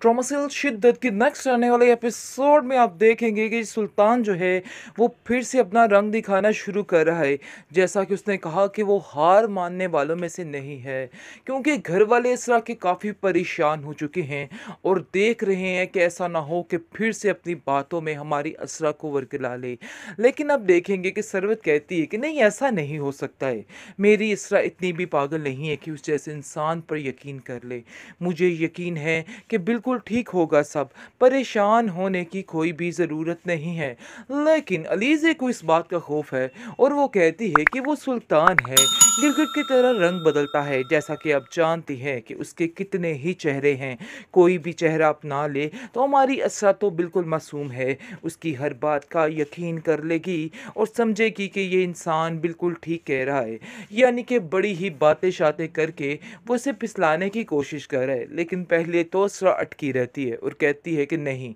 ट्रोमासिल शिद्दत की नेक्स्ट आने वाले एपिसोड में आप देखेंगे कि सुल्तान जो है वो फिर से अपना रंग दिखाना शुरू कर रहा है जैसा कि उसने कहा कि वो हार मानने वालों में से नहीं है क्योंकि घर वाले इस तरह के काफ़ी परेशान हो चुके हैं और देख रहे हैं कि ऐसा ना हो कि फिर से अपनी बातों में हमारी असरा को वरकला ले लेकिन अब देखेंगे कि सरवत कहती है कि नहीं ऐसा नहीं हो सकता है मेरी इसरा इतनी भी पागल नहीं है कि उस जैसे इंसान पर यकीन कर ले मुझे यकीन है कि बिल्कुल बिल्कुल ठीक होगा सब परेशान होने की कोई भी ज़रूरत नहीं है लेकिन अलीज़े को इस बात का खौफ है और वो कहती है कि वो सुल्तान है गिरगिट की तरह रंग बदलता है जैसा कि आप जानती हैं कि उसके कितने ही चेहरे हैं कोई भी चेहरा अपना ले तो हमारी असरा तो बिल्कुल मासूम है उसकी हर बात का यकीन कर लेगी और समझेगी कि ये इंसान बिल्कुल ठीक कह रहा है यानी कि बड़ी ही बातें शातें करके वो उसे पिसलाने की कोशिश कर रहा है लेकिन पहले तो असरा अटकी रहती है और कहती है कि नहीं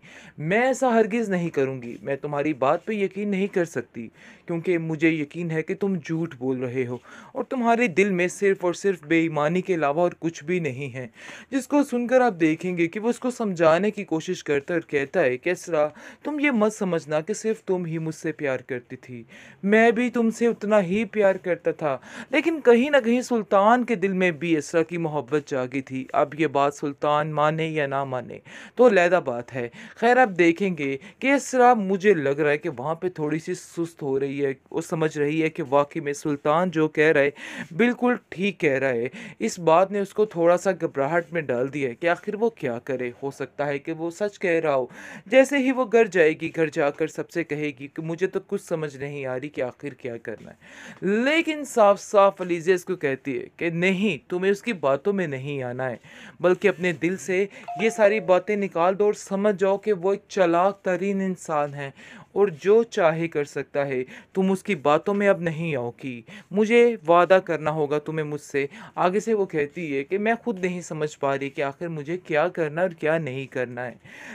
मैं ऐसा हरगिज़ नहीं करूँगी मैं तुम्हारी बात पे यकीन नहीं कर सकती क्योंकि मुझे यकीन है कि तुम झूठ बोल रहे हो और तुम्हारे दिल में सिर्फ़ और सिर्फ बेईमानी के अलावा और कुछ भी नहीं है जिसको सुनकर आप देखेंगे कि वो उसको समझाने की कोशिश करता और कहता है कि इसरा तुम ये मत समझना कि सिर्फ तुम ही मुझसे प्यार करती थी मैं भी तुमसे उतना ही प्यार करता था लेकिन कहीं ना कहीं सुल्तान के दिल में भी इसरा की मोहब्बत जागी थी अब ये बात सुल्तान माने या ना माने तो लहदा बात है खैर आप देखेंगे कि इसरा मुझे लग रहा है कि वहाँ पर थोड़ी सी सुस्त हो रही है वो समझ रही है कि वाकई में सुल्तान जो कह रहा है बिल्कुल ठीक कह रहा है इस बात ने उसको थोड़ा सा घबराहट में डाल दिया है कि आखिर वो क्या करे हो सकता है कि वो सच कह रहा हो जैसे ही वो घर जाएगी घर जाकर सबसे कहेगी कि मुझे तो कुछ समझ नहीं आ रही कि आखिर क्या करना है लेकिन साफ साफ अलीजे इसको कहती है कि नहीं तुम्हें उसकी बातों में नहीं आना है बल्कि अपने दिल से ये सारी बातें निकाल दो और समझ जाओ कि वो एक चलाक तरीन इंसान है और जो चाहे कर सकता है तुम उसकी बातों में अब नहीं आओगी मुझे वादा करना होगा तुम्हें मुझसे आगे से वो कहती है कि मैं खुद नहीं समझ पा रही कि आखिर मुझे क्या करना और क्या नहीं करना है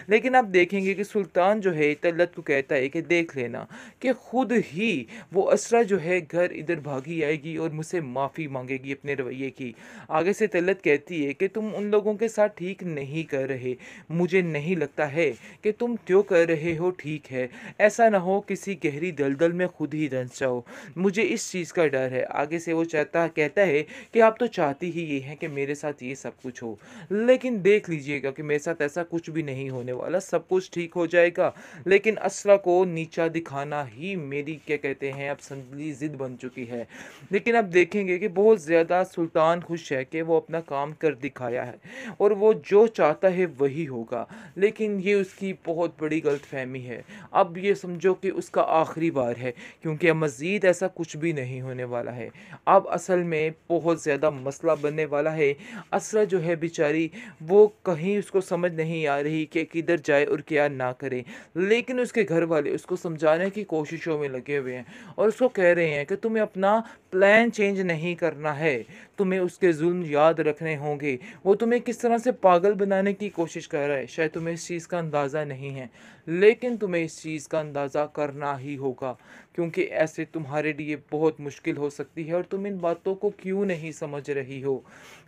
लेकिन आप देखेंगे कि सुल्तान जो है तलत को कहता है कि देख लेना कि खुद ही वो असरा जो है घर इधर भागी आएगी और मुझसे माफ़ी मांगेगी अपने रवैये की आगे से तलत कहती है कि तुम उन लोगों के साथ ठीक नहीं कर रहे मुझे नहीं लगता है कि तुम क्यों कर रहे हो ठीक है ऐसा ना हो किसी गहरी दलदल में खुद ही धंस जाओ मुझे इस चीज़ का डर है आगे से वो चाहता कहता है कि आप तो चाहती ही ये हैं कि मेरे साथ ये सब कुछ हो लेकिन देख लीजिएगा कि मेरे साथ ऐसा कुछ भी नहीं होने वाला सब कुछ ठीक हो जाएगा लेकिन असला को नीचा दिखाना ही मेरी क्या कहते हैं अब संदली ज़िद बन चुकी है लेकिन अब देखेंगे कि बहुत ज़्यादा सुल्तान खुश है कि वो अपना काम कर दिखाया है और वो जो चाहता है वही होगा लेकिन ये उसकी बहुत बड़ी गलतफहमी है अब ये ये समझो कि उसका आखिरी बार है क्योंकि अब मज़ीद ऐसा कुछ भी नहीं होने वाला है अब असल में बहुत ज़्यादा मसला बनने वाला है असरा जो है बेचारी वो कहीं उसको समझ नहीं आ रही कि किधर जाए और क्या ना करे लेकिन उसके घर वाले उसको समझाने की कोशिशों में लगे हुए हैं और उसको कह रहे हैं कि तुम्हें अपना प्लान चेंज नहीं करना है तुम्हें उसके जुल्म याद रखने होंगे वो तुम्हें किस तरह से पागल बनाने की कोशिश कर रहा है शायद तुम्हें इस चीज़ का अंदाज़ा नहीं है लेकिन तुम्हें इस चीज़ का अंदाज़ा करना ही होगा क्योंकि ऐसे तुम्हारे लिए बहुत मुश्किल हो सकती है और तुम इन बातों को क्यों नहीं समझ रही हो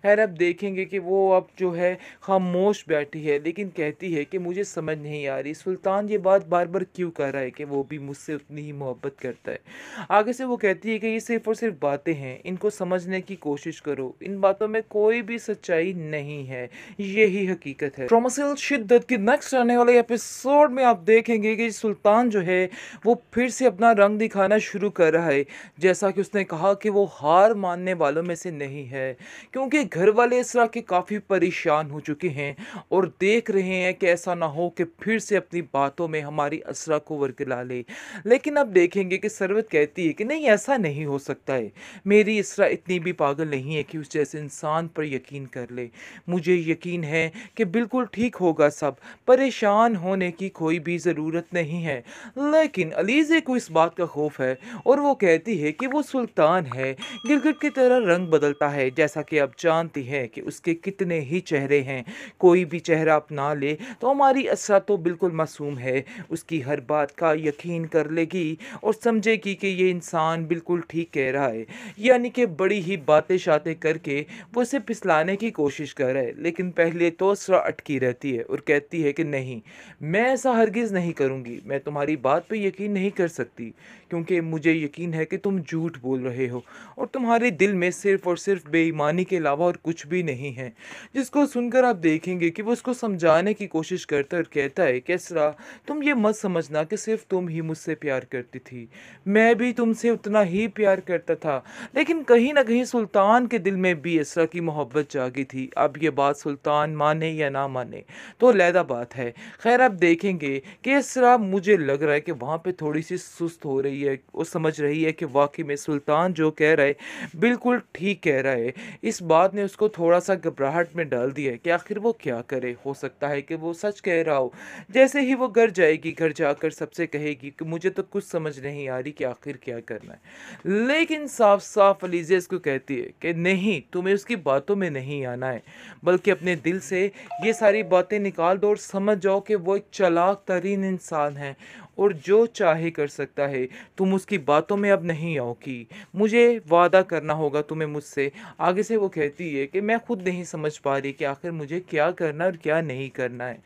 खैर अब देखेंगे कि वो अब जो है खामोश बैठी है लेकिन कहती है कि मुझे समझ नहीं आ रही सुल्तान ये बात बार बार क्यों कर रहा है कि वो भी मुझसे उतनी ही मोहब्बत करता है आगे से वो कहती है कि ये सिर्फ और सिर्फ बातें हैं इनको समझने की कोशिश करो इन बातों में कोई भी सच्चाई नहीं है यही हकीकत है ट्रोमसिल शिद्दत की नेक्स्ट आने वाले एपिसोड में आप देखेंगे कि सुल्तान जो है वो फिर से अपना रंग दिखाना शुरू कर रहा है जैसा कि उसने कहा कि वो हार मानने वालों में से नहीं है क्योंकि घर वाले इसरा के काफ़ी परेशान हो चुके हैं और देख रहे हैं कि ऐसा ना हो कि फिर से अपनी बातों में हमारी असरा को वर्गला ले लेकिन अब देखेंगे कि सरवत कहती है कि नहीं ऐसा नहीं हो सकता है मेरी इसरा इतनी भी पागल नहीं है कि उस जैसे इंसान पर यकीन कर ले मुझे यकीन है कि बिल्कुल ठीक होगा सब परेशान होने की कोई भी ज़रूरत नहीं है लेकिन अलीज़े को इस बात का खौफ है और वो कहती है कि वो सुल्तान है गिरगिट की तरह रंग बदलता है जैसा कि आप जानती हैं कि उसके कितने ही चेहरे हैं कोई भी चेहरा अपना ले तो हमारी असरा तो बिल्कुल मासूम है उसकी हर बात का यकीन कर लेगी और समझेगी कि ये इंसान बिल्कुल ठीक कह रहा है यानी कि बड़ी ही बातें शातें करके वो उसे पिसलाने की कोशिश कर रहा है लेकिन पहले तो असरा अटकी रहती है और कहती है कि नहीं मैं ऐसा हरगिज़ नहीं करूँगी मैं तुम्हारी बात पर यकीन नहीं कर सकती क्योंकि मुझे यकीन है कि तुम झूठ बोल रहे हो और तुम्हारे दिल में सिर्फ और सिर्फ बेईमानी के अलावा और कुछ भी नहीं है जिसको सुनकर आप देखेंगे कि वो उसको समझाने की कोशिश करता और कहता है कि इसरा तुम ये मत समझना कि सिर्फ तुम ही मुझसे प्यार करती थी मैं भी तुमसे उतना ही प्यार करता था लेकिन कहीं ना कहीं सुल्तान के दिल में भी इसरा की मोहब्बत जागी थी अब ये बात सुल्तान माने या ना माने तो लहदा बात है खैर आप देखेंगे कि इसरा मुझे लग रहा है कि वहाँ पर थोड़ी सी सुस्त हो रही रही है वो समझ रही है कि वाकई में सुल्तान जो कह रहे बिल्कुल ठीक कह रहा है इस बात ने उसको थोड़ा सा घबराहट में डाल दिया कि आखिर वो क्या करे हो सकता है कि वो सच कह रहा हो जैसे ही वो घर जाएगी घर जाकर सबसे कहेगी कि मुझे तो कुछ समझ नहीं आ रही कि आखिर क्या करना है लेकिन साफ साफ अलीजे इसको कहती है कि नहीं तुम्हें उसकी बातों में नहीं आना है बल्कि अपने दिल से ये सारी बातें निकाल दो और समझ जाओ कि वो एक चलाक तरीन इंसान है और जो चाहे कर सकता है तुम उसकी बातों में अब नहीं आओगी मुझे वादा करना होगा तुम्हें मुझसे आगे से वो कहती है कि मैं खुद नहीं समझ पा रही कि आखिर मुझे क्या करना और क्या नहीं करना है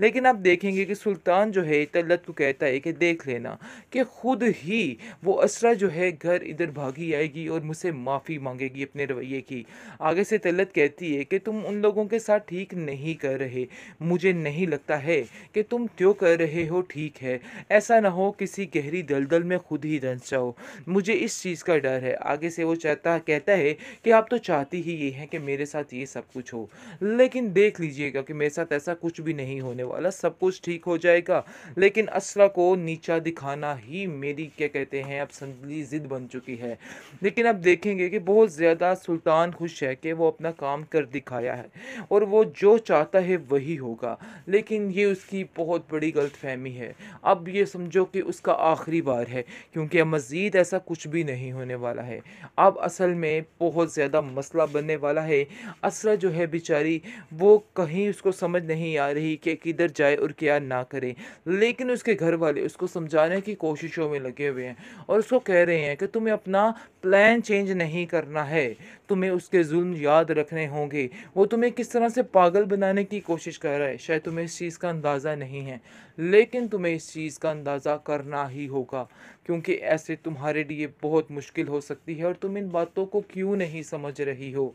लेकिन आप देखेंगे कि सुल्तान जो है तलत को कहता है कि देख लेना कि खुद ही वो असरा जो है घर इधर भागी आएगी और मुझसे माफ़ी मांगेगी अपने रवैये की आगे से तलत कहती है कि तुम उन लोगों के साथ ठीक नहीं कर रहे मुझे नहीं लगता है कि तुम क्यों कर रहे हो ठीक है ऐसा ना हो किसी गहरी दलदल में खुद ही धंस जाओ मुझे इस चीज़ का डर है आगे से वो चाहता कहता है कि आप तो चाहती ही ये हैं कि मेरे साथ ये सब कुछ हो लेकिन देख लीजिएगा कि मेरे साथ ऐसा कुछ भी नहीं होने वाला सब कुछ ठीक हो जाएगा लेकिन असला को नीचा दिखाना ही मेरी क्या कहते हैं अब संदली ज़िद बन चुकी है लेकिन अब देखेंगे कि बहुत ज़्यादा सुल्तान खुश है कि वो अपना काम कर दिखाया है और वो जो चाहता है वही होगा लेकिन ये उसकी बहुत बड़ी गलतफहमी है अब ये समझो कि उसका आखिरी बार है क्योंकि अब मज़ीद ऐसा कुछ भी नहीं होने वाला है अब असल में बहुत ज़्यादा मसला बनने वाला है असरा जो है बेचारी वो कहीं उसको समझ नहीं आ रही कि किधर जाए और क्या ना करे लेकिन उसके घर वाले उसको समझाने की कोशिशों में लगे हुए हैं और उसको कह रहे हैं कि तुम्हें अपना प्लान चेंज नहीं करना है तुम्हें उसके जुल्म याद रखने होंगे वो तुम्हें किस तरह से पागल बनाने की कोशिश कर रहा है शायद तुम्हें इस चीज़ का अंदाज़ा नहीं है लेकिन तुम्हें इस चीज़ का अंदाज़ा करना ही होगा क्योंकि ऐसे तुम्हारे लिए बहुत मुश्किल हो सकती है और तुम इन बातों को क्यों नहीं समझ रही हो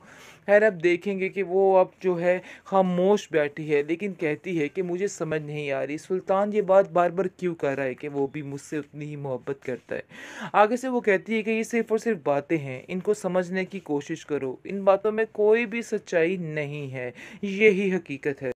खैर अब देखेंगे कि वो अब जो है खामोश बैठी है लेकिन कहती है कि मुझे समझ नहीं आ रही सुल्तान ये बात बार बार क्यों कर रहा है कि वो भी मुझसे उतनी ही मोहब्बत करता है आगे से वो कहती है कि ये सिर्फ और सिर्फ बातें हैं इनको समझने की कोशिश करो इन बातों में कोई भी सच्चाई नहीं है यही हकीकत है